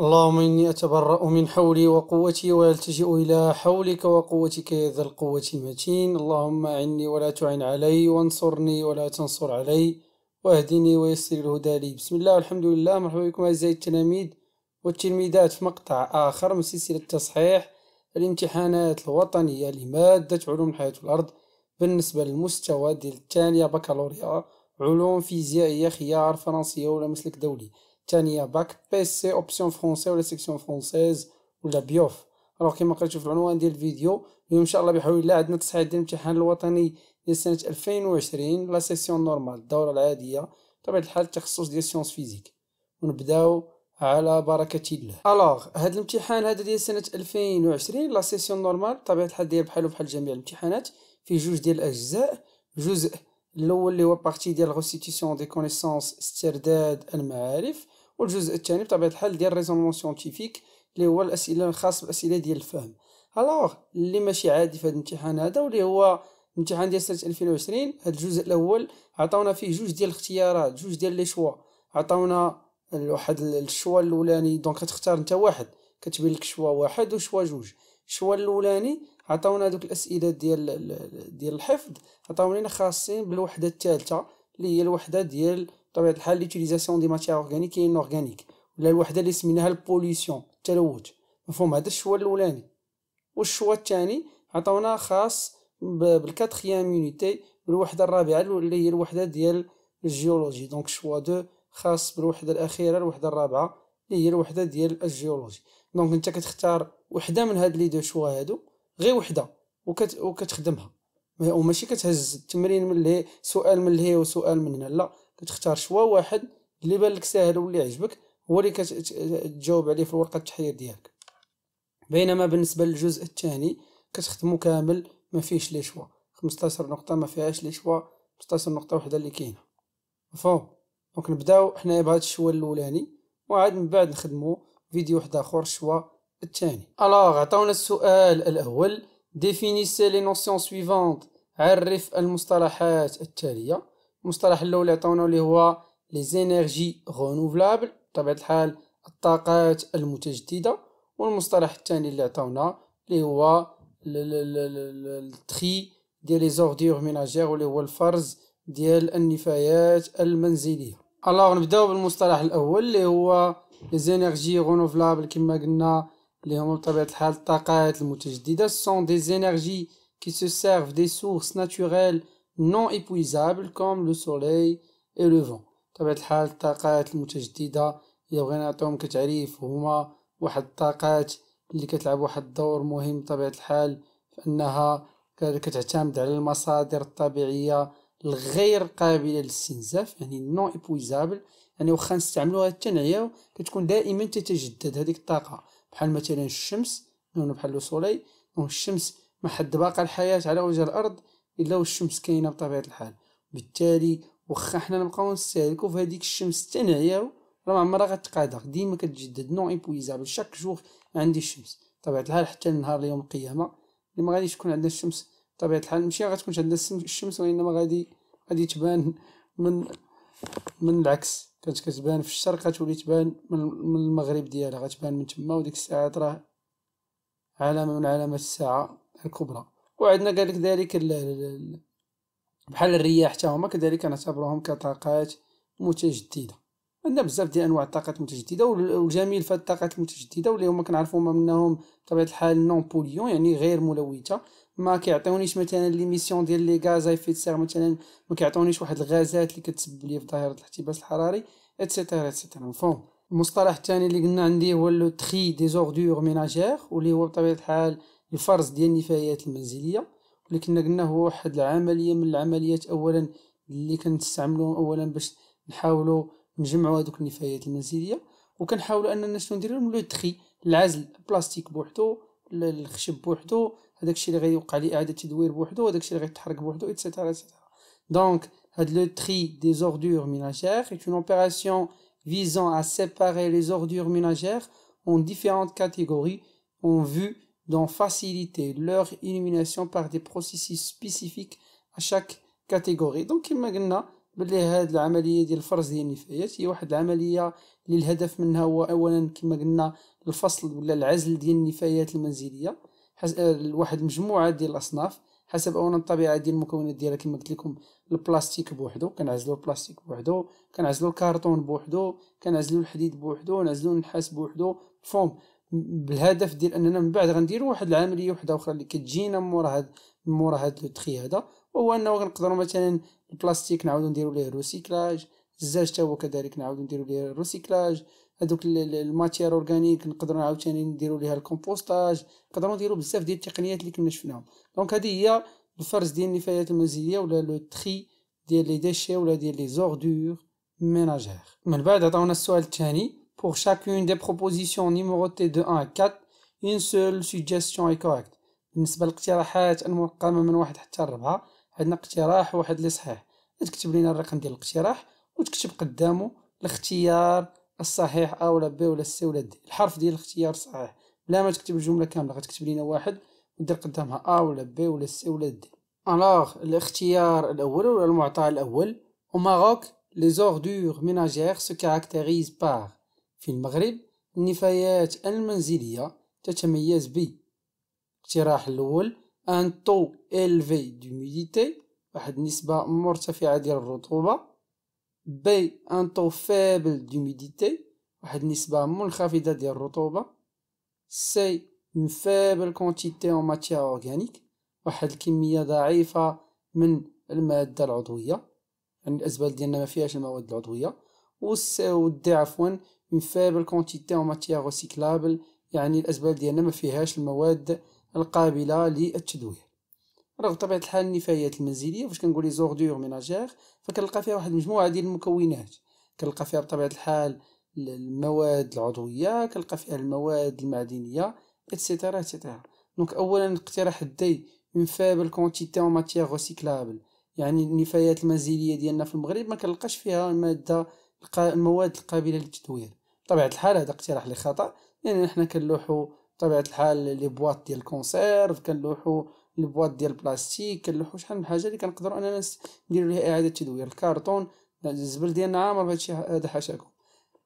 اللهم إني أتبرأ من حولي وقوتي وألتجئ إلى حولك وقوتك يا ذا القوة المتين اللهم أعني ولا تعن علي وانصرني ولا تنصر علي واهدني ويسر الهدى لي بسم الله والحمد لله مرحبا بكم أعزائي التلاميذ والتلميذات في مقطع آخر من سلسلة تصحيح الامتحانات الوطنية لمادة علوم الحياة والأرض بالنسبة للمستوى ديال الثانية بكالوريا علوم فيزيائية خيار فرنسية ولا مسلك دولي تانية باك بي سي اوبسيون فرونسي ولا سيكسيون فرونسيز ولا بيوف الوغ كيما قريتو في العنوان ديال الفيديو اليوم ان شاء الله بحول الله عندنا تصحيح ديال الامتحان الوطني ديال سنه 2020 لا سيسيون نورمال الدوره العاديه بطبيعه الحال التخصص ديال سيونس فيزيك ونبداو على بركه الله الوغ هاد الامتحان هذا ديال سنه 2020 لا سيسيون نورمال بطبيعه الحال ديال بحالو بحال جميع الامتحانات فيه جوج ديال الاجزاء جزء الاول اللي هو بارتي ديال غوستيتيسيون دي كونيسونس استرداد المعارف والجزء الثاني بطبيعه الحال ديال ريزونمون سيونتيفيك اللي هو الاسئله الخاص بالاسئله ديال الفهم الوغ اللي ماشي عادي في هذا الامتحان هذا واللي هو الامتحان ديال سنه 2020 هذا الجزء الاول عطاونا فيه جوج ديال الاختيارات جوج ديال لي شوا عطاونا واحد الشوا الاولاني دونك كتختار انت واحد كتبين لك شوا واحد وشوا جوج الشوا الاولاني عطاونا دوك الاسئله ديال ديال الحفظ عطاونا خاصين بالوحده الثالثه اللي هي الوحده ديال بطبيعه الحال ليتيليزاسيون دي ماتيير اورغانيك اي اورغانيك ولا الوحده اللي سميناها البوليسيون التلوث مفهوم هذا الشوا الاولاني والشوا الثاني عطاونا خاص بالكاتريام يونيتي بالوحده الرابعه اللي هي الوحده ديال الجيولوجي دونك شوا دو خاص بالوحده الاخيره الوحده الرابعه اللي هي الوحده ديال الجيولوجي دونك انت كتختار وحده من هاد لي دو شوا هادو غير وحده وكت وكتخدمها وماشي كتهز التمرين من لهي سؤال من لهي وسؤال من هنا لا كتختار شوا واحد اللي بان لك ساهل واللي عجبك هو اللي كتجاوب عليه في الورقه التحرير ديالك بينما بالنسبه للجزء الثاني كتخدمو كامل ما فيهش لي شوا 15 نقطه ما فيهاش لي شوا 15 نقطه وحده اللي كاينه مفهوم دونك نبداو حنايا بهذا الشوا الاولاني وعاد من بعد نخدمو فيديو واحد اخر الشوا الثاني الوغ عطاونا السؤال الاول ديفينيسي لي نوسيون سويفونت عرف المصطلحات التاليه المصطلح الاول اللي عطاونا اللي هو لي زينيرجي رونوفلابل بطبيعه الحال الطاقات المتجدده والمصطلح الثاني اللي عطاونا اللي هو التري ديال لي زوردور ميناجير واللي هو الفرز ديال النفايات المنزليه الوغ نبداو بالمصطلح الاول اللي هو لي زينيرجي رونوفلابل كما قلنا اللي هما بطبيعه الحال الطاقات المتجدده سون دي زينيرجي كي سو سيرف دي سورس ناتوريل non épuisables comme le soleil et le vent بطبيعة الحال الطاقات المتجددة إلا بغينا نعطيهم كتعريف هما واحد الطاقات اللي كتلعب واحد الدور مهم بطبيعة الحال فإنها كتعتمد على المصادر الطبيعية الغير قابلة للاستنزاف يعني نون ايبويزابل يعني واخا نستعملوها حتى نعياو كتكون دائما تتجدد هذيك الطاقة بحال مثلا الشمس نون بحال لو سولي الشمس ما حد باقى الحياة على وجه الأرض الا والشمس كاينه بطبيعه الحال بالتالي واخا حنا نبقاو نستهلكو في هذيك الشمس حتى نعياو راه ما عمرها غتقادر ديما كتجدد نو ايبويزابل شاك جور عندي الشمس بطبيعه الحال حتى النهار اليوم القيامه اللي ما غاديش تكون عندنا الشمس بطبيعه الحال ماشي غتكونش عندنا الشمس وانما غادي غادي تبان من من العكس كانت كتبان في الشرق غتولي تبان من المغرب ديالها غتبان من تما وديك الساعات راه علامه من علامات الساعه الكبرى وعندنا قال ذلك بحال الرياح حتى هما كذلك كنعتبروهم كطاقات متجدده عندنا بزاف ديال انواع الطاقات المتجدده والجميل في الطاقات المتجدده واللي هما كنعرفوا منهم بطبيعه الحال نون بوليون يعني غير ملوثه ما كيعطيونيش مثلا ليميسيون ديال لي غاز ايفي سير مثلا ما كيعطيونيش واحد الغازات اللي كتسبب لي في ظاهره الاحتباس الحراري اتسيتيرا اتسيتيرا مفهوم المصطلح الثاني اللي قلنا عندي هو لو تري دي زوردور ميناجير واللي هو بطبيعه الحال الفرز ديال النفايات المنزليه ولكن قلنا هو واحد العمليه من العمليات اولا اللي كنستعملوهم اولا باش نحاولوا نجمعوا هذوك النفايات المنزليه وكنحاولوا اننا شنو لهم لو تخي العزل البلاستيك بوحدو الخشب بوحدو هذاك الشيء اللي غيوقع لي اعاده تدوير بوحدو هذاك الشيء اللي غيتحرك بوحدو ايتترا ايتترا دونك هاد لو تخي دي زوردور ميناجيغ ايت اون اوبيراسيون فيزون ا séparer لي زوردور ménagères اون ديفيرونت catégories اون vue d'en faciliter leur élimination par des processus spécifiques à chaque catégorie. دونك il قلنا بلي هاد العمليه ديال الفرز ديال النفايات هي واحد العمليه اللي الهدف منها هو اولا كما قلنا الفصل ولا العزل ديال النفايات المنزليه لواحد آه، مجموعه ديال الاصناف حسب اولا الطبيعه ديال المكونات ديالها كما قلت لكم البلاستيك بوحدو كنعزلو البلاستيك بوحدو كنعزلو الكرتون بوحدو كنعزلو الحديد بوحدو نعزلو النحاس بوحدو فوم بالهدف ديال اننا من بعد غنديروا واحد العمليه وحده اخرى اللي كتجينا مورا هاد مورا هاد لو تري هذا وهو انه غنقدروا مثلا البلاستيك نعاودو نديرو ليه روسيكلاج الزاج حتى هو كذلك نعاودو نديرو ليه روسيكلاج هذوك الماتير اورغانيك نقدروا عاوتاني نديرو ليها الكومبوستاج نقدروا نديرو بزاف ديال التقنيات اللي كنا شفناهم دونك هذه هي الفرز ديال النفايات المنزليه ولا لو تري ديال لي ديشي ولا ديال لي زوردور ميناجير من بعد عطاونا السؤال الثاني Pour chacune des propositions numérotées de 1 à 4, une seule suggestion est correcte. بالنسبة للاقتراحات المقامة من واحد حتى ربعة عندنا اقتراح واحد اللي صحيح تكتب لنا الرقم ديال الاقتراح وتكتب قدامه الاختيار الصحيح أ ولا ب ولا سي ولا دي الحرف ديال الاختيار صحيح بلا ما تكتب الجملة كاملة غتكتب لنا واحد ودير قدامها أ ولا ب ولا سي ولا دي الوغ الاختيار الأول ولا المعطى الأول أو ماروك لي ordures ميناجيغ سو كاركتيريز باغ في المغرب النفايات المنزلية تتميز ب اقتراح الأول ان طو إلفي دوميديتي واحد النسبة مرتفعة ديال الرطوبة بي ان طو فابل دوميديتي واحد النسبة منخفضة ديال الرطوبة سي اون فابل كونتيتي اون ماتيا اورغانيك واحد الكمية ضعيفة من المادة العضوية يعني الأزبال ديالنا ما فيهاش المواد العضوية و ودي عفوا une faible كونتيتي اون matière recyclable يعني الأزبال ديالنا ما فيهاش المواد القابلة للتدوير راه بطبيعة الحال النفايات المنزلية فاش كنقول لي زوردور ميناجير فكنلقى فيها واحد المجموعة ديال المكونات كنلقى فيها بطبيعة الحال المواد العضوية كنلقى فيها المواد المعدنية اتسيتيرا اتسيتيرا دونك اولا اقتراح دي اون فابل كونتيتي اون ماتيير ريسيكلابل يعني النفايات المنزلية ديالنا في المغرب ما كنلقاش فيها المادة المواد القابلة للتدوير بطبيعه الحال هذا اقتراح لي خطا يعني حنا كنلوحو بطبيعه الحال لي بواط ديال الكونسيرف كنلوحو البواط ديال البلاستيك كنلوحو شحال من حاجه اللي كنقدرو اننا نديرو ليها اعاده تدوير الكارطون الزبل ديالنا عامر بهادشي هذا حاشاكم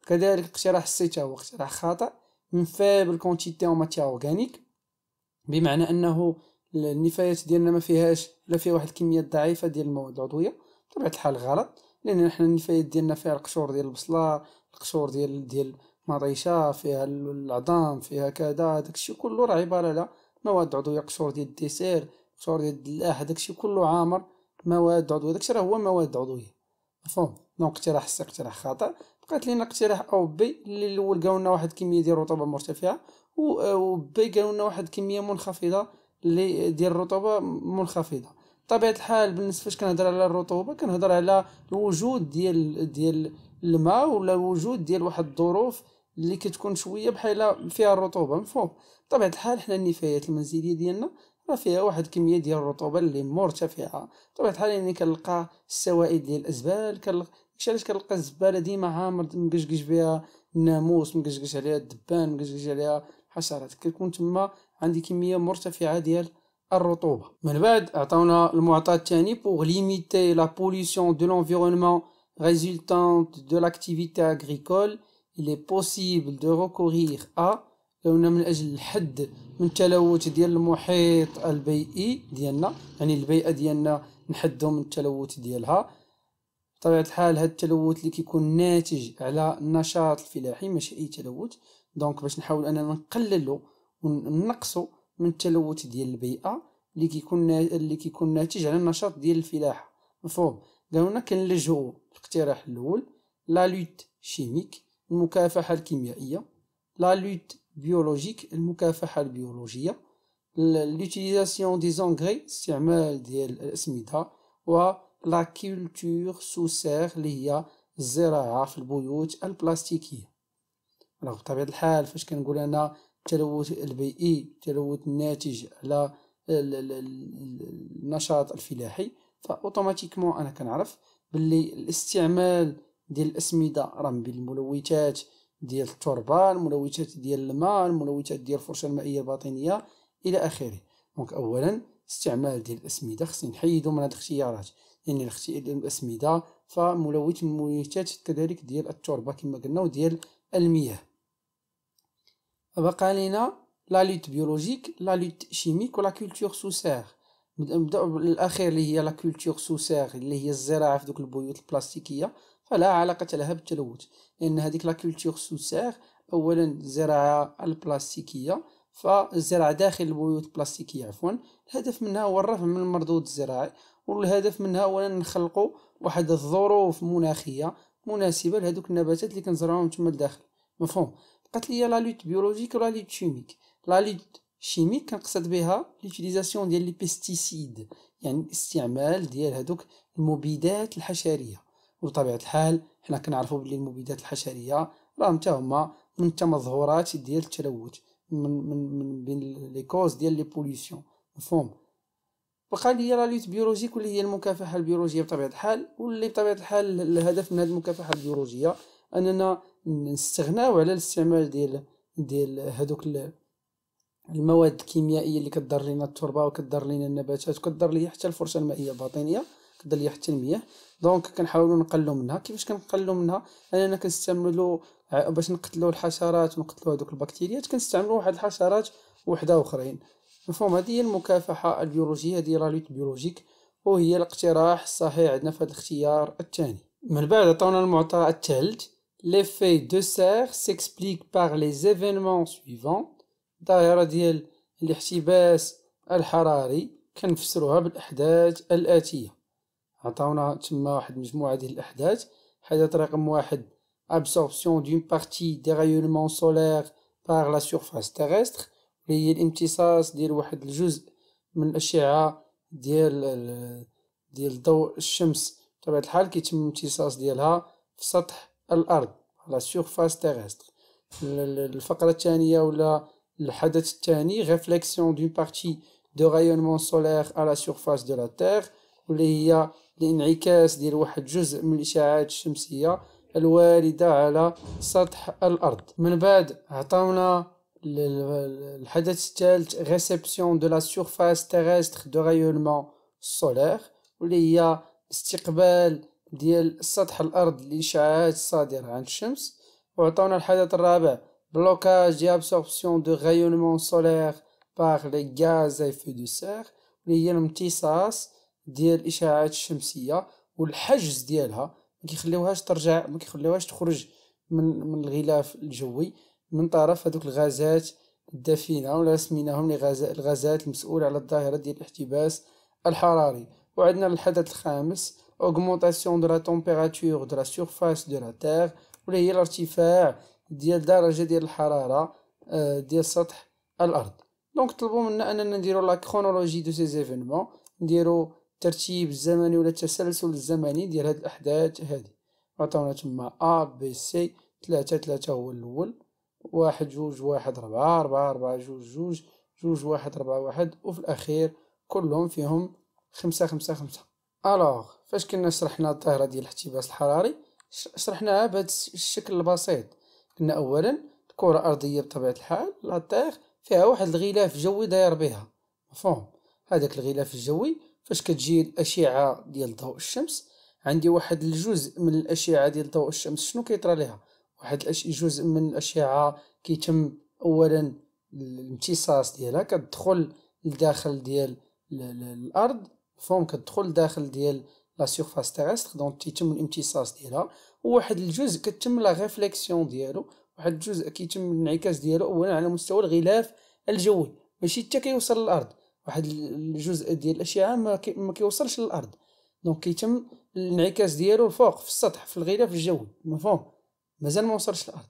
كذلك اقتراح السي هو اقتراح خاطئ من فابل كونتيتي اون ماتيا اورغانيك بمعنى انه النفايات ديالنا ما فيهاش لا فيها واحد الكميه ضعيفه ديال المواد العضويه بطبيعه الحال غلط لان حنا النفايات ديالنا فيها القشور ديال البصله القشور ديال ديال مطيشه فيها العظام فيها كذا داكشي كله راه عباره على مواد عضويه قشور ديال الديسير قشور ديال الدلاح داكشي كله عامر مواد عضويه داكشي راه هو مواد عضويه مفهوم دونك اقتراح سي اقتراح خاطئ بقات لينا اقتراح او بي اللي الاول قالوا لنا واحد الكميه ديال الرطوبه مرتفعه و بي قالوا لنا واحد الكميه منخفضه اللي ديال الرطوبه منخفضه بطبيعه الحال بالنسبه فاش كنهضر على الرطوبه كنهضر على الوجود ديال ديال الماء ولا وجود ديال واحد الظروف اللي كتكون شويه بحال فيها الرطوبه مفهوم بطبيعه الحال حنا النفايات المنزليه ديالنا راه فيها واحد الكميه ديال الرطوبه اللي مرتفعه بطبيعه الحال يعني كنلقى السوائل ديال الازبال كنلقى داكشي علاش كنلقى الزباله ديما عامر مقشقش بها الناموس مقشقش عليها الدبان مقشقش عليها الحشرات كتكون تما عندي كميه مرتفعه ديال الرطوبه من بعد عطاونا المعطى الثاني بوغ ليميتي لا بوليسيون دو لونفيرونمون résultante de l'activité agricole il est possible de recourir à لو من اجل الحد من التلوث ديال المحيط البيئي ديالنا يعني البيئه ديالنا نحدو من التلوث ديالها بطبيعه الحال هاد التلوث اللي كيكون ناتج على النشاط الفلاحي ماشي اي تلوث دونك باش نحاول اننا نقللو وننقصو من التلوث ديال البيئه اللي كيكون اللي كيكون ناتج على النشاط ديال الفلاحه مفهوم قالوا لنا كنلجؤوا الاقتراح الأول لا لوت شيميك المكافحة الكيميائية لا لوت بيولوجيك المكافحة البيولوجية l'utilisation دي زونغري استعمال ديال الأسمدة و لا كولتور سو سير اللي هي الزراعة في البيوت البلاستيكية راه بطبيعة الحال فاش كنقول أنا التلوث البيئي التلوث الناتج على النشاط الفلاحي فأوتوماتيكمون أنا كنعرف باللي الاستعمال ديال الاسمده راه من بين الملوثات ديال التربه الملوثات ديال الماء الملوثات ديال الفرشه المائيه الباطنيه الى اخره دونك اولا استعمال ديال الاسمده خصني نحيدو من هاد الاختيارات لان يعني الاسمده فملوث من الملوثات كذلك ديال التربه كما قلنا وديال المياه بقى لينا لا لوت بيولوجيك لا لوت شيميك ولا كولتور سو نبداو بالاخير اللي هي لا كولتور سوسير اللي هي الزراعه في دوك البيوت البلاستيكيه فلا علاقه لها بالتلوث لان هذيك لا كولتور سوسير اولا الزراعه البلاستيكيه فالزراعه داخل البيوت البلاستيكيه عفوا الهدف منها هو الرفع من المردود الزراعي والهدف منها هو نخلقوا واحد الظروف مناخيه مناسبه لهذوك النباتات اللي كنزرعوهم تما الداخل مفهوم قالت لي لا لوت بيولوجيك ولا لوت شيميك لا لوت شيميك كنقصد بها ليوتيليزاسيون ديال لي بيستيسيد يعني استعمال ديال هذوك المبيدات الحشريه وبطبيعه الحال حنا كنعرفوا بلي المبيدات الحشريه راه حتى هما من التمظهرات ديال التلوث من من من بين لي كوز ديال لي بوليسيون مفهوم بقى لي لا لوت بيولوجيك واللي هي المكافحه البيولوجيه بطبيعه الحال واللي بطبيعه الحال الهدف من هذه المكافحه البيولوجيه اننا نستغناو على الاستعمال ديال ديال هذوك المواد الكيميائيه اللي كدار لينا التربه وكدار لينا النباتات وكدار لي حتى الفرشه المائيه الباطنيه كدار لي حتى المياه دونك كنحاولوا نقللوا منها كيفاش كنقللوا منها اننا كنستعملوا باش نقتلوا الحشرات ونقتلوا هذوك البكتيريات كنستعملوا واحد الحشرات وحده اخرين مفهوم هذه هي المكافحه البيولوجيه هذه لا لوت بيولوجيك وهي الاقتراح الصحيح عندنا في هذا الاختيار الثاني من بعد عطاونا المعطى الثالث ليفي دو سير سيكسبليك باغ لي ايفينمون سويفون الظاهرة ديال الاحتباس الحراري كنفسروها بالأحداث الآتية عطاونا تما واحد مجموعة ديال الأحداث حدث رقم واحد absorption d'une partie des rayonnements solaires par la surface terrestre اللي هي الامتصاص ديال واحد الجزء من الأشعة ديال ديال ضوء الشمس بطبيعة الحال كيتم الامتصاص ديالها في سطح الأرض على سيرفاس تيغستر الفقرة الثانية ولا الحدث الثاني ريفليكسيون d'une بارتي دو رايونمون سولير على سيرفاس دو لا تيغ اللي هي الانعكاس ديال واحد جزء من الاشعاعات الشمسيه الوارده على سطح الارض من بعد عطاونا الحدث الثالث ريسبسيون دو لا سيرفاس تيغستر دو رايونمون سولير واللي هي استقبال ديال سطح الارض للاشعاعات الصادره عن الشمس وعطاونا الحدث الرابع blocage et absorption de rayonnement solaire par les gaz à effet de serre اللي هي الامتصاص ديال الاشعاعات الشمسيه والحجز ديالها ما كيخليوهاش ترجع ما كيخليوهاش تخرج من من الغلاف الجوي من طرف هذوك الغازات الدفينه ولا سميناهم الغازات المسؤوله على الظاهره ديال الاحتباس الحراري وعندنا الحدث الخامس augmentation de la température de la surface de la terre ولا هي الارتفاع ديال درجه ديال الحراره آه، ديال سطح الارض دونك طلبوا منا اننا نديرو لا كرونولوجي دو سي زيفينمون نديرو الترتيب الزمني ولا التسلسل الزمني ديال هاد الاحداث هادي عطاونا تما ا بي سي 3 3 هو الاول واحد جوج واحد ربعة ربعة ربعة جوج جوج جوج واحد ربعة واحد وفي الاخير كلهم فيهم خمسة خمسة خمسة الوغ فاش كنا شرحنا الظاهرة ديال الاحتباس الحراري شرحناها بهذا الشكل البسيط أن أولا الكرة أرضية بطبيعة الحال لا تيغ فيها واحد الغلاف جوي داير بها مفهوم هذاك الغلاف الجوي فاش كتجي الأشعة ديال ضوء الشمس عندي واحد الجزء من الأشعة ديال ضوء الشمس شنو كيطرى ليها واحد الجزء من الأشعة كيتم أولا الامتصاص ديالها كتدخل لداخل ديال الأرض مفهوم كتدخل لداخل ديال لا سيرفاس تيرستر دونك تيتم الامتصاص ديالها وواحد الجزء كتم لا ريفليكسيون ديالو واحد الجزء كيتم الانعكاس ديالو اولا على مستوى الغلاف الجوي ماشي حتى كيوصل للارض واحد الجزء ديال الاشعه ما, كي ما كيوصلش للارض دونك كيتم الانعكاس ديالو الفوق في السطح في الغلاف الجوي مفهوم مازال ما وصلش للارض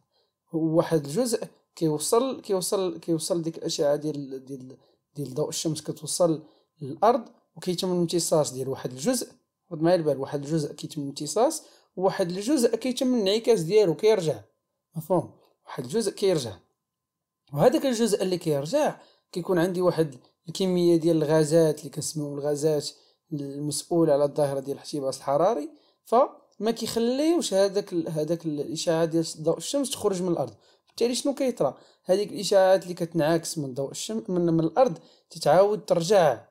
واحد الجزء كيوصل كيوصل كيوصل ديك الاشعه ديال ديال ديال ضوء الشمس كتوصل للارض وكيتم الامتصاص ديال واحد الجزء خد معايا البال واحد الجزء كيتم الامتصاص وواحد الجزء كيتم الانعكاس ديالو كيرجع مفهوم واحد الجزء كيرجع وهذاك الجزء اللي كيرجع كيكون عندي واحد الكميه ديال الغازات اللي كنسميو الغازات المسؤوله على الظاهره ديال الاحتباس الحراري فما كيخليوش هذاك هذاك الاشعاعات ديال ضوء الشمس تخرج من الارض بالتالي شنو كيطرى هذيك الاشعاعات اللي كتنعكس من ضوء الشمس من, من الارض تتعاود ترجع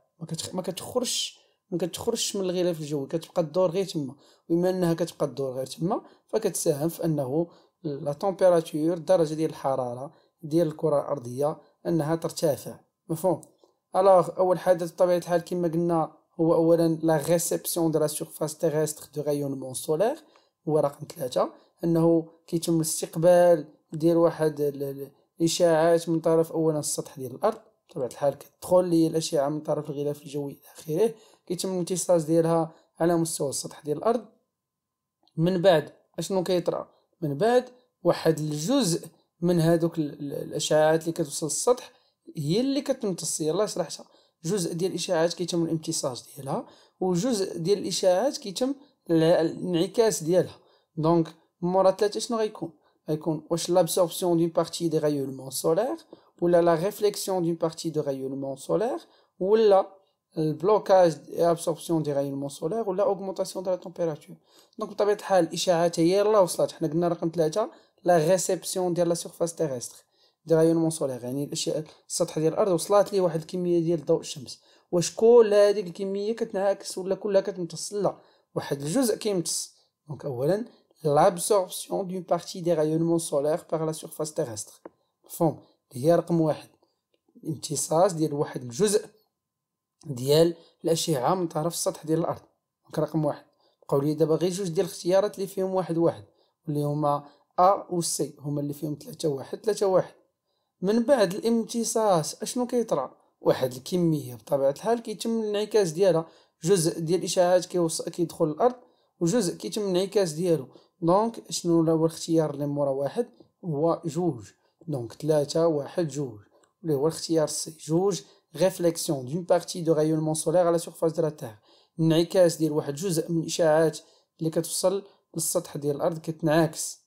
ما كتخرجش ما كتخرجش من الغلاف الجوي كتبقى دور غير تما بما انها كتبقى دور غير تما فكتساهم في انه لا تمبيراتور الدرجه ديال الحراره ديال الكره الارضيه انها ترتفع مفهوم الوغ اول حدث بطبيعه الحال كما قلنا هو اولا لا ريسبسيون دو لا سيرفاس تيغستر دو رايونمون سولير هو رقم ثلاثة انه كيتم الاستقبال ديال واحد الاشاعات من طرف اولا السطح ديال الارض بطبيعه الحال كتدخل لي الاشعه من طرف الغلاف الجوي الى اخره كيتم الامتصاص ديالها على مستوى السطح ديال الارض من بعد اشنو كيطرا من بعد واحد الجزء من هذوك الاشعاعات اللي كتوصل للسطح هي اللي كتمتص يلاه شرحتها جزء ديال الاشعاعات كيتم الامتصاص ديالها وجزء ديال الاشعاعات كيتم الانعكاس ديالها دونك مورا ثلاثه شنو غيكون غيكون واش لابسوربسيون دون بارتي دي رايولمون سولير ولا لا ريفليكسيون دون بارتي دو رايولمون سولير ولا البلوكاج ابسوربسيون دي غايمون سولير ولا اوغمونطاسيون دو لا تمبيراتور دونك بطبيعه الحال الاشاعات هي يلاه وصلت حنا قلنا رقم ثلاثة لا ريسبسيون ديال لا سيرفاس تيغستر دي غايمون سولير يعني الاشياء السطح ديال الارض وصلت ليه واحد الكميه ديال ضوء الشمس واش كل هذيك الكميه كتنعكس ولا كلها كتمتص لا واحد الجزء كيمتص دونك اولا لابسوربسيون دون بارتي دي غايمون سولير باغ لا سيرفاس تيغستر مفهوم هي رقم واحد الامتصاص ديال واحد الجزء ديال الأشعة من طرف السطح ديال الأرض دونك رقم واحد بقاو لي دابا غير جوج ديال الاختيارات اللي فيهم واحد واحد واللي هما أ و سي هما اللي فيهم ثلاثة واحد ثلاثة واحد من بعد الامتصاص اشنو كيطرا واحد الكمية بطبيعة الحال كيتم الانعكاس ديالها جزء ديال الإشعاعات كيوصل كيدخل الأرض وجزء كيتم الانعكاس ديالو دونك شنو هو الاختيار اللي مورا واحد هو جوج دونك ثلاثة واحد جوج اللي هو الاختيار سي جوج réflexion دون بارتي دو rayonnement solaire على la surface de انعكاس ديال واحد جزء من الاشاعات اللي كتوصل للسطح ديال الارض كتنعكس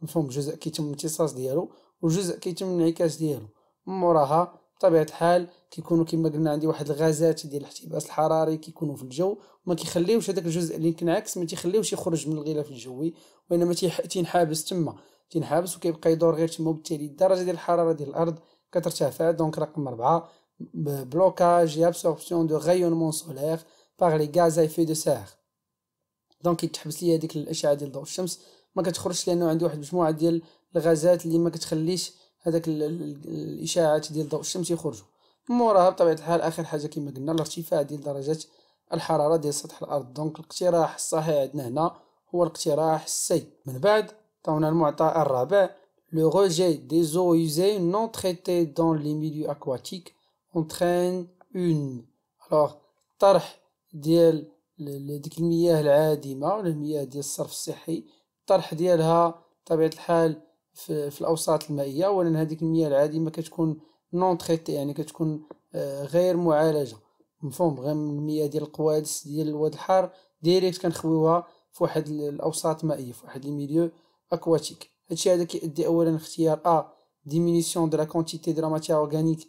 مفهوم جزء كيتم امتصاص ديالو وجزء كيتم الانعكاس ديالو موراها بطبيعه الحال كيكونوا كما قلنا عندي واحد الغازات ديال الاحتباس الحراري كيكونوا في الجو وما كيخليوش هذاك الجزء اللي كنعكس ما تيخليوش يخرج من الغلاف الجوي وانما تينحبس تما تينحابس وكيبقى يدور غير تما وبالتالي الدرجه ديال الحراره ديال الارض كترتفع دونك رقم 4 blocage et absorption de rayonnement solaire par les gaz à effet de serre دونك يتحبس ليا هذيك الاشعه ديال ضوء الشمس ما كتخرجش لانه عنده واحد المجموعه ديال الغازات اللي ما كتخليش هذاك الاشاعات ديال ضوء الشمس يخرجوا موراها بطبيعه الحال اخر حاجه كما قلنا الارتفاع ديال درجات الحراره ديال سطح الارض دونك الاقتراح الصحيح عندنا هنا هو الاقتراح السي من بعد عطاونا المعطى الرابع لو روجي دي زو يوزي نون تريتي دون لي ميليو اكواتيك اونترين اون الوغ طرح ديال ديك المياه العادمة ولا المياه ديال الصرف الصحي الطرح ديالها بطبيعة الحال في, في الأوساط المائية أولا هذيك المياه العادمة كتكون نون تخيتي يعني كتكون آه، غير معالجة مفهوم غير من المياه ديال القوادس ديال الواد الحار ديريكت كنخويوها في واحد الأوساط مائية في واحد الميليو أكواتيك هادشي هذا كيؤدي أولا اختيار أ ديمينيسيون دو لا كونتيتي دو لا ماتيير أورغانيك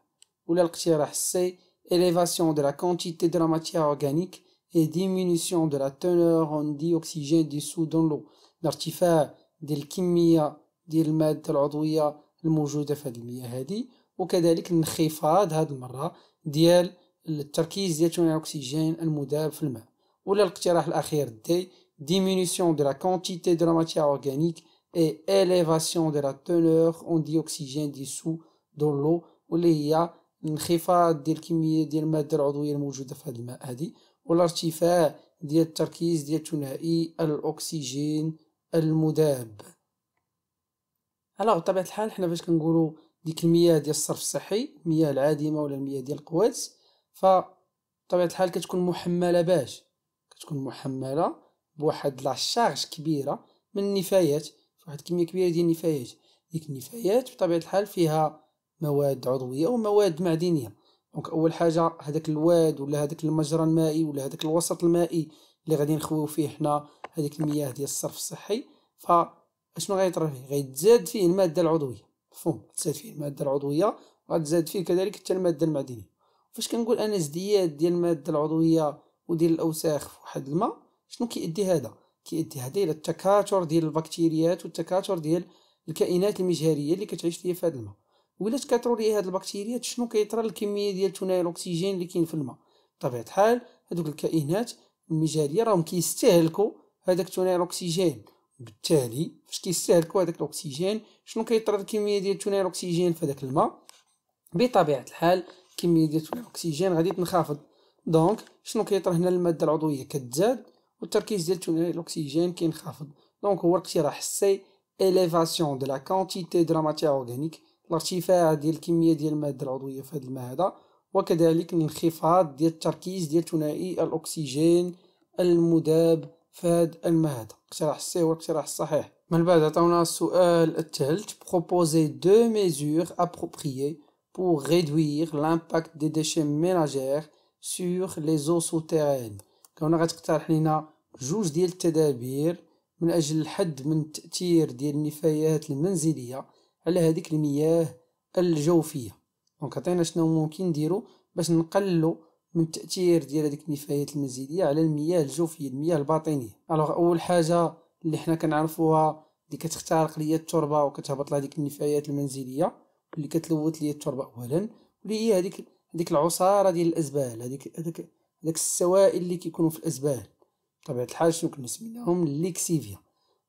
ou c'est élévation de la quantité de la matière organique et diminution de la teneur en dioxygène dissous dans l'eau لارتفاع ديال الكمية ديال المادة العضوية الموجودة في هاد المياه هذه وكذلك انخفاض هذه المرة ديال التركيز ديال ثاني الأكسجين المذاب في الماء ولا الاقتراح الأخير دي diminution de la quantité de la matière organique et élévation de la teneur en dioxygène dissous dans l'eau واللي هي انخفاض ديال الكميه ديال الماده العضويه الموجوده في هذا الماء هذه ولا ارتفاع ديال التركيز ديال ثنائي الاكسجين المذاب هلا بطبيعه الحال حنا باش كنقولوا ديك المياه ديال الصرف الصحي المياه العادمه ولا المياه ديال القواتس ف بطبيعه الحال كتكون محمله باش كتكون محمله بواحد لاشارج كبيره من النفايات واحد الكميه كبيره ديال النفايات ديك النفايات بطبيعه الحال فيها مواد عضويه ومواد معدنيه دونك اول حاجه هذاك الواد ولا هذاك المجرى المائي ولا هذاك الوسط المائي اللي غادي نخويو فيه حنا هذيك المياه ديال الصرف الصحي ف اشنو غيطرى فيه غيتزاد فيه الماده العضويه مفهوم تزاد فيه الماده العضويه غتزاد فيه كذلك حتى الماده المعدنيه فاش كنقول انا ازدياد ديال الماده العضويه وديال الاوساخ في واحد الماء شنو كيؤدي هذا كيؤدي هذا الى التكاثر ديال البكتيريات والتكاثر ديال الكائنات المجهريه اللي كتعيش فيها في هذا الماء ولات كثروا ليه هاد البكتيريا شنو كيطرى الكميه ديال ثنائي الاكسجين اللي كاين في الماء بطبيعه الحال هذوك الكائنات المجهريه راهم كيستهلكوا هذاك ثنائي الاكسجين بالتالي فاش كيستهلكوا هذاك الاكسجين شنو كيطرى الكميه ديال ثنائي الاكسجين في هذاك الماء بطبيعه الحال الكميه ديال ثنائي الاكسجين غادي تنخفض دونك شنو كيطرى هنا الماده العضويه كتزاد والتركيز ديال ثنائي الاكسجين كينخفض دونك هو الاقتراح السي اليفاسيون دو لا كونتيتي دو لا ماتيير اورغانيك الارتفاع ديال الكميه ديال الماده العضويه في الماء هذا وكذلك الانخفاض ديال التركيز ديال ثنائي الاكسجين المذاب في الماء هذا اقتراح سي هو الاقتراح الصحيح من بعد عطاونا السؤال الثالث بروبوزي دو ميزور ابروبريي pour réduire l'impact des déchets ménagers sur les eaux souterraines كون غتقترح لينا جوج ديال التدابير من اجل الحد من التاثير ديال النفايات المنزليه على هذيك المياه الجوفيه دونك عطينا شنو ممكن نديرو باش نقللو من التاثير ديال هذيك النفايات المزيديه على المياه الجوفيه المياه الباطنيه الوغ اول حاجه اللي حنا كنعرفوها اللي كتخترق ليا التربه وكتهبط لها ديك النفايات المنزليه اللي كتلوث ليا التربه اولا واللي هي هذيك هذيك العصاره ديال الازبال هذيك هذاك هذاك السوائل اللي كيكونوا في الازبال بطبيعه الحال شنو كنا سميناهم ليكسيفيا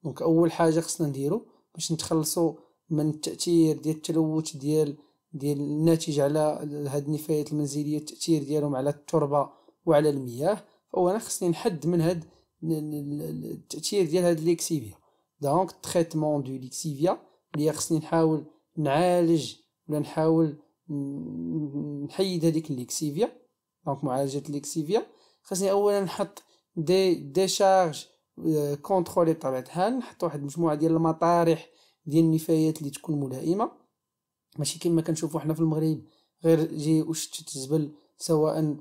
دونك اول حاجه خصنا نديرو باش نتخلصوا من التاثير ديال التلوث ديال ديال الناتج على هاد النفايات المنزليه التاثير ديالهم على التربه وعلى المياه فهو انا خصني نحد من هاد التاثير ديال هاد ليكسيفيا دونك تريتمون دو ليكسيفيا اللي خصني نحاول نعالج ولا نحاول نحيد هذيك الليكسيفيا دونك معالجه الليكسيفيا خصني اولا نحط دي دي شارج كونترولي بطبيعه الحال نحط واحد المجموعه ديال المطارح ديال النفايات اللي تكون ملائمه ماشي كما كنشوفوا حنا في المغرب غير جي وشتت الزبل سواء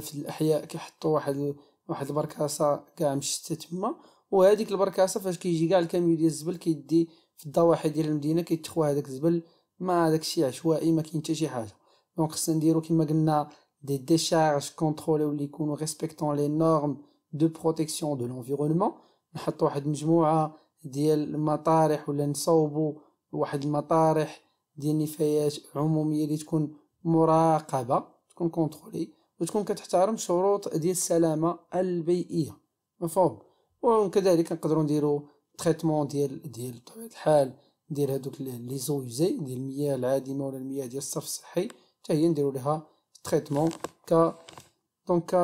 في الاحياء كيحطوا واحد واحد البركاسه كاع مشتته تما وهذيك البركاسه فاش كيجي كاع الكاميو ديال الزبل كيدي في الضواحي ديال المدينه كيتخوا هذاك الزبل ما هذاك الشيء عشوائي ما كاين حتى شي حاجه دونك خصنا نديرو كما قلنا دي ديشارج كونترولي ولي يكونوا ريسبكتون لي نورم دو بروتيكسيون دو لونفيرونمون نحط واحد المجموعه ديال المطارح ولا نصوبوا واحد المطارح ديال النفايات عموميه اللي تكون مراقبه تكون كونترولي وتكون كتحترم شروط ديال السلامه البيئيه مفهوم وكذلك نقدروا نديروا تريتمون ديال ديال بطبيعه الحال ديال هذوك لي زوزي ديال المياه العادمه ولا المياه ديال الصرف الصحي حتى هي نديروا لها تريتمون ك دونك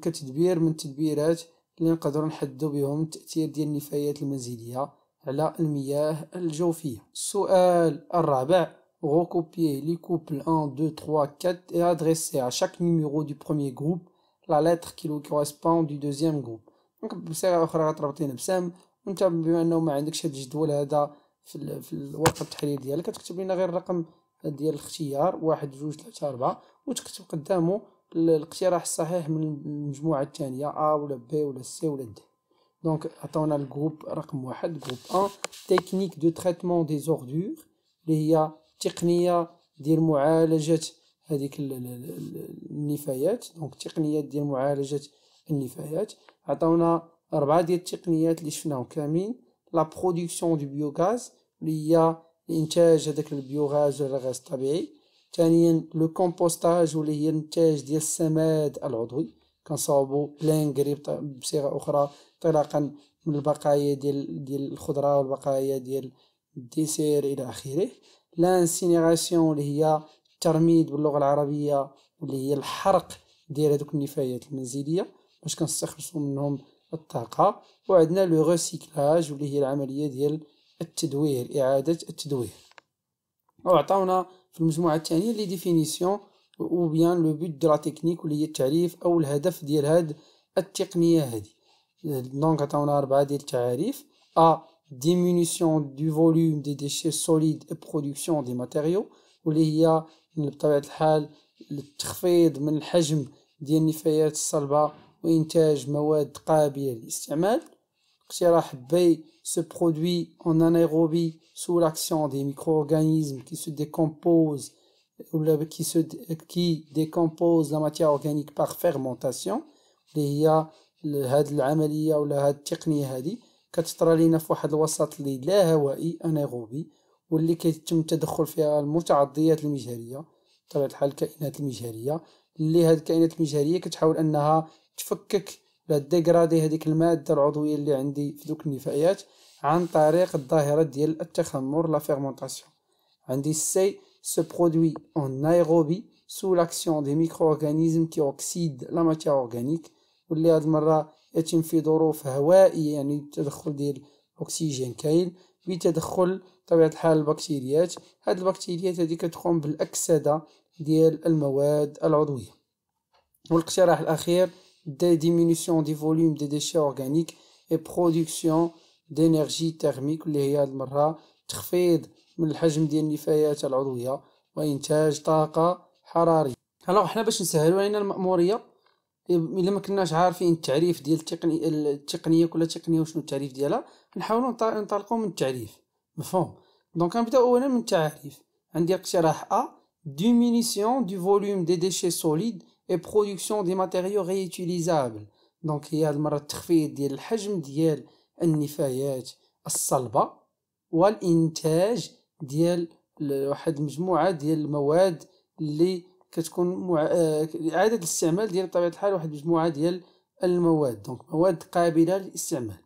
كتدبير من التدبيرات اللي نقدروا نحدوا بهم التأثير ديال النفايات المنزلية على المياه الجوفية السؤال الرابع recopier les couples 1, 2, 3, 4 et adresser à chaque numéro du premier groupe la lettre qui lui correspond du deuxième groupe. Donc بصيغة أخرى غتربطين بسام وأنت بما أنه ما عندكش هذا الجدول هذا في, ال... في الورقة التحرير ديالك كتكتب لنا غير الرقم ديال الاختيار 1 2 3 4 وتكتب قدامه الاقتراح الصحيح من المجموعة الثانية أ ولا ب ولا سي ولا د دونك عطاونا الجروب رقم واحد جروب أ تكنيك دو تريتمون دي زوردور اللي هي تقنية ديال معالجة هذيك النفايات دونك تقنية ديال معالجة النفايات عطاونا أربعة ديال التقنيات اللي شفناهم كاملين لا برودكسيون دو بيوغاز اللي هي إنتاج هذاك البيوغاز ولا الغاز الطبيعي ثانيا لو كومبوستاج واللي هي الانتاج ديال السماد العضوي كنصاوبو لانكري بصيغه اخرى انطلاقا من البقايا ديال ديال الخضره والبقايا ديال الديسير الى اخره لانسينيغاسيون اللي هي الترميد باللغه العربيه واللي هي الحرق ديال هذوك النفايات المنزليه باش كنستخلصو منهم الطاقه وعندنا لو ريسيكلاج واللي هي العمليه ديال التدوير اعاده التدوير وعطاونا في المجموعة الثانية لي ديفينيسيون او بيان لو بوت دو لا تكنيك ولي هي التعريف او الهدف ديال هاد التقنية هادي دونك عطاونا أربعة ديال التعاريف أ ديمينيسيون دو فوليوم دي ديشي سوليد أو برودكسيون دي ماتيريو واللي هي بطبيعة الحال التخفيض من الحجم ديال النفايات الصلبة وإنتاج مواد قابلة للاستعمال اقتراح بي se produit en anaérobie sous l'action des micro-organismes qui se décomposent qui, se, qui décompose la matière organique par fermentation اللي هي هاد العملية ولا هاد التقنية هادي كتطرى لينا في واحد الوسط اللي لا هوائي انيروبي واللي كيتم التدخل فيها المتعضيات المجهرية بطبيعة الحال الكائنات المجهرية اللي هاد الكائنات المجهرية كتحاول انها تفكك بديغرادي هذيك الماده العضويه اللي عندي في دوك النفايات عن طريق الظاهره ديال التخمر لا فيرمونطاسيون عندي السي سو برودوي اون ايروبي سو لاكسيون دي ميكرو اورغانيزم كي اوكسيد لا ماتيا اورغانيك واللي هاد المرة يتم في ظروف هوائية يعني التدخل ديال الأكسجين كاين بتدخل طبيعة الحال البكتيريات هاد البكتيريات هادي كتقوم بالأكسدة ديال المواد العضوية والاقتراح الأخير des diminutions du volume des déchets organiques et production d'énergie thermique اللي هي هاد المرة تخفيض من الحجم ديال النفايات العضوية وإنتاج طاقة حرارية ألوغ حنا باش نسهلو علينا المأمورية إلا ما كناش عارفين التعريف ديال التقني التقنية كل تقنية وشنو التعريف ديالها نحاولو ننطلقو من التعريف مفهوم دونك غنبداو أولا من التعريف عندي اقتراح أ diminution du volume des déchets solides اي برودكسيون دي ماتيريو ريوتيليزابل دونك هي هاد المره التخفيض ديال الحجم ديال النفايات الصلبه والانتاج ديال واحد المجموعه ديال المواد اللي كتكون مع... اعاده الاستعمال ديال بطبيعه الحال واحد المجموعه ديال المواد دونك مواد قابله للاستعمال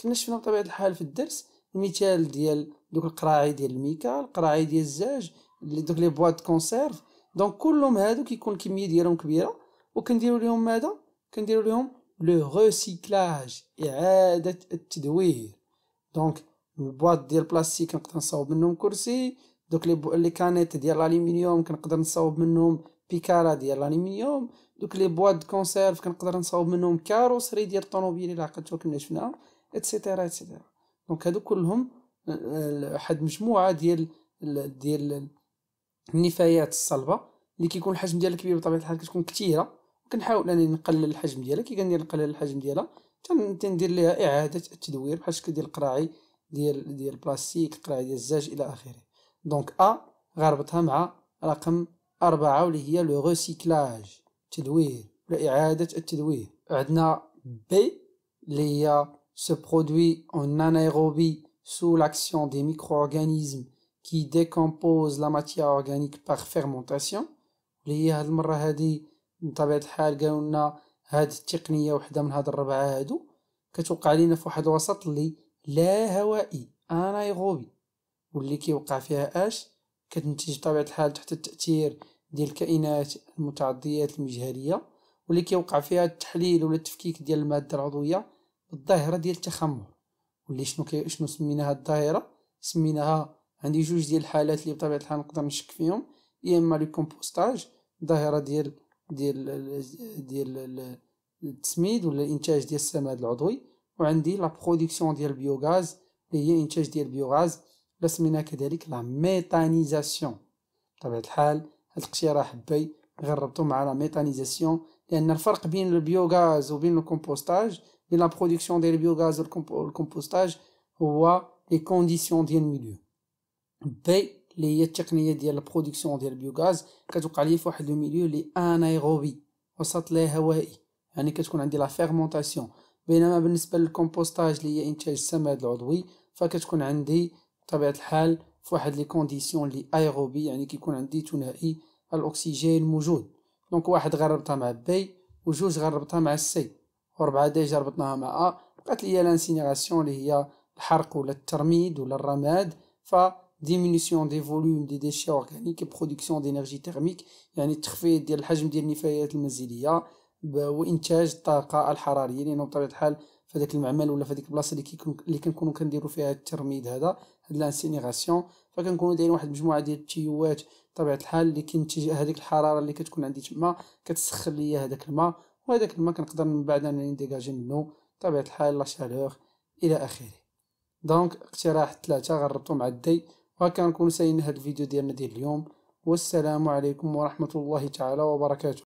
كنا شفنا بطبيعه الحال في الدرس المثال ديال دوك القراعي ديال الميكا القراعي ديال الزاج دوك لي بواط كونسيرف دونك كلهم هادو كيكون الكميه ديالهم كبيره وكنديروا لهم ماذا كنديروا لهم لو ريسيكلاج اعاده التدوير دونك البواط ديال البلاستيك نقدر نصاوب منهم كرسي دوك لي بو... لي كانيت ديال الالومنيوم كنقدر نصاوب منهم بيكارا ديال الالومنيوم دوك لي بواط كونسيرف كنقدر نصاوب منهم كاروسري ديال الطوموبيل الا عقدتو كنا شفناها اتسيتيرا اتسيتيرا دونك هادو كلهم واحد آه، آه، مجموعه ديال ديال النفايات الصلبه اللي كيكون الحجم ديالها كبير بطبيعه الحال كتكون كثيره وكنحاول انني نقلل الحجم ديالها كي كندير نقلل الحجم ديالها تندير ليها اعاده التدوير بحال الشكل ديال القراعي ديال ديال البلاستيك القراعي ديال الزاج الى اخره دونك ا غربطها مع رقم أربعة واللي هي لو غوسيكلاج تدوير ولا إعادة التدوير عندنا بي اللي هي سو برودوي اون انايروبي سو لاكسيون دي ميكرو اورغانيزم qui décompose la matière organique par fermentation اللي هي هاد المرة هادي بطبيعة الحال قالوا لنا هاد التقنية وحدة من هاد الربعة هادو كتوقع لينا في واحد الوسط اللي لا هوائي أنايغوبي واللي كيوقع فيها اش كتنتج بطبيعة الحال تحت التأثير ديال الكائنات المتعضيات المجهرية واللي كيوقع فيها التحليل ولا التفكيك ديال المادة العضوية بالظاهرة ديال التخمر واللي شنو شنو سمينا هاد الظاهرة سميناها عندي جوج ديال الحالات اللي بطبيعه الحال نقدر نشك فيهم يا اما لي كومبوستاج ظاهره ديال ديال ديال التسميد ولا الانتاج ديال السماد العضوي وعندي لا برودكسيون ديال البيوغاز اللي هي انتاج ديال البيوغاز بل كذلك لا ميتانيزاسيون بطبيعه الحال هاد الاقتراح بي غربتو مع لا ميتانيزاسيون لان الفرق بين البيوغاز وبين الكومبوستاج بين لا برودكسيون ديال البيوغاز والكومبوستاج هو لي كونديسيون ديال الميليو بي اللي هي التقنيه ديال البرودكسيون ديال البيوغاز كتوقع لي في واحد لو ميليو اللي انايروبي وسط لا هوائي يعني كتكون عندي لا فيرمونطاسيون بينما بالنسبه للكومبوستاج اللي هي انتاج السماد العضوي فكتكون عندي بطبيعه الحال في واحد لي كونديسيون لي ايروبي يعني كيكون عندي ثنائي الاكسجين موجود دونك واحد غربتها مع بي وجوج غربتها مع سي وربعه ديجا ربطناها مع ا بقات لي لانسينيغاسيون اللي هي الحرق ولا الترميد ولا الرماد ف ديمينيسيون دي فوليوم دي ديشي اورغانيك برودكسيون دينيرجي ترميك يعني تخفيض ديال الحجم ديال النفايات المنزليه وانتاج الطاقه الحراريه لانه بطبيعه الحال في هذاك المعمل ولا في هذيك البلاصه اللي كيكون اللي كنكونوا كنديروا فيها الترميد هذا هاد لانسينيغاسيون فكنكونوا دايرين واحد المجموعه ديال التيوات بطبيعه الحال اللي كينتج هذيك الحراره اللي كتكون عندي تما كتسخن ليا هذاك الماء وهذاك الماء كنقدر من بعد انا نديجاجي منه بطبيعه الحال لا شالور الى اخره دونك اقتراح ثلاثة غنربطو مع الدي وكان نكون ساين هذا الفيديو ديالنا ديال اليوم والسلام عليكم ورحمة الله تعالى وبركاته